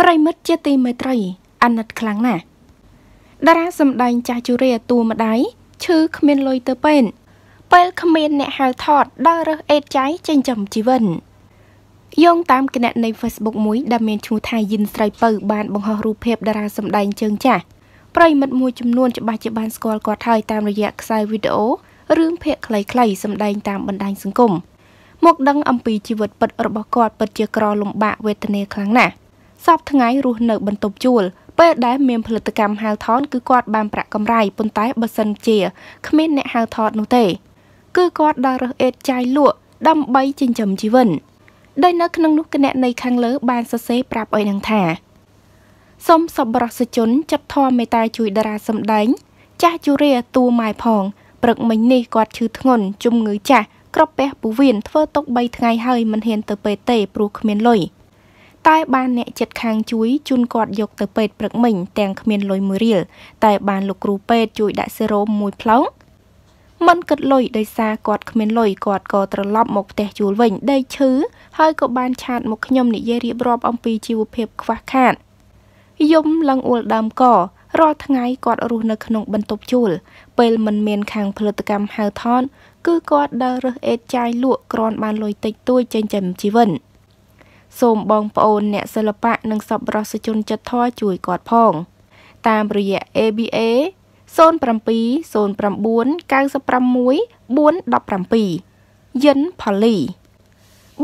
ប្រិមិត្តជាទីមេត្រីអាណិតខ្លាំងណាស់តារាសម្ដែងចាស់ជូរីតួម្ដាយឈឺគ្មានលុយទៅពេនពេលគ្មានអ្នកហៅថតដល់រើសអេតចៃចិញ្ចឹមជីវិតយោងតាមគណនី Facebook មួយដែលមានឈ្មោះថាយិនស្រីពៅ បានបង្ហោះរូបភាពតារាសម្ដែងជើងចាស់ប្រិមិត្តមួយចំនួនច្បាស់ជាបានស្គាល់គាត់ហើយតាមរយៈខ្សែវីដេអូរឿងភាគខ្លីៗសម្ដែងតាមបណ្ដាញសង្គមមកដឹងអំពីជីវិតពិតរបស់គាត់ពិតជាក្រលំបាកវេទនាខ្លាំងណាស់សពថ្ងៃរស់នៅបន្ទប់ជួល ពេលដែលមានផលិតកម្មហៅថនគឺគាត់បានប្រាក់កម្រៃប៉ុន្តែបើសិនជាគ្មានអ្នកហៅថតនោះទេ គឺគាត់ដល់រើសអេតចាយលក់ដើម្បីចិញ្ចឹមជីវិនដែលនៅក្នុងនោះគណនីខាងលើបានសរសេរប្រាប់ឲ្យនឹងថាសូមសប្បុរសជនចិត្តធម៌មេត្តាជួយតារាសម្ដែងចាស់ជូរាតួម៉ែផងព្រឹកមិញនេះគាត់ឈឺធ្ងន់ជំងឺចាស់ក្រពះពោះវៀនធ្វើទុក3ថ្ងៃហើយមិនហ៊ានទៅពេទ្យទេព្រោះគ្មានលុយ។តែបានអ្នកចិត្តខាងជួយជូនគាត់យកទៅពេទ្យព្រឹកមិញទាំងគ្មានលុយមួយរៀលតែបានលោកគ្រូពេទ្យជួយដាក់សេរ៉ូមមួយផ្លោងមិនគិតលុយដោយសារគាត់គ្មានលុយគាត់ក៏ត្រឡប់មកផ្ទះជួលវិញដេកឈឺហើយក៏បានឆាតមកខ្ញុំនិយាយរៀបរាប់អំពីជីវភាពខ្វះខាតយំឡើងអួលដើមករាល់ថ្ងៃគាត់រស់នៅក្នុងបន្ទប់ជួលពេលមិនមានខាងផលិតកម្មហៅថនគឺគាត់ដើររើសអេតចាយលក់ក្រាន់បានលុយតិចតួចចិញ្ចឹមជីវិត។សូមបងប្អូនអ្នកសិល្បៈនិងសប្បុរសជនចិត្តធម៌ជួយគាត់ផង តាមរយៈ ABA 0709996417យិនផូលី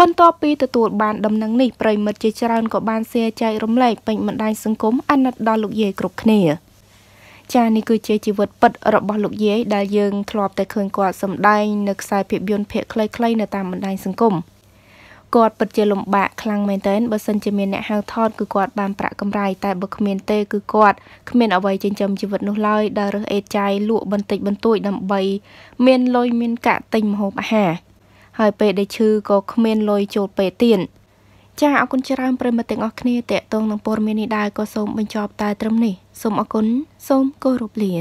បន្ទាប់ពីទទួលបានដំណឹងនេះប្រិមិត្តជាច្រើនក៏បានសេចែករំលែកពេញបណ្ដាញសង្គមអាណិតដល់លោកយាយគ្រប់គ្នាចានេះគឺជាជីវិតពិតរបស់លោកយាយដែលយើងធ្លាប់តែឃើញគាត់សម្ដែងនៅខ្សែភាពយន្តភាគខ្លីៗនៅតាមបណ្ដាញសង្គម។គាត់ពិតជាលំបាកខ្លាំងមែនទែនបើសិនជាមានអ្នកហៅថតគឺគាត់បានប្រាក់កម្រៃតែបើគ្មានទេគឺគាត់គ្មានអ្វីចិញ្ចឹមជីវិតនោះឡើយដល់រើសអេតចាយលក់បន្តិចបន្តួចដើម្បី មានលុយមានកាក់ទិញម្ហូបអាហារហើយពេលដែលឈឺក៏គ្មានលុយចូលពេទ្យទៀតចាអរគុណច្រើនប្រិមត្តទាំងអស់គ្នាតេតងនឹងព័ត៌មាននេះដែរក៏សូមបញ្ចប់តែត្រឹមនេះសូមអរគុណសូមគោរពលា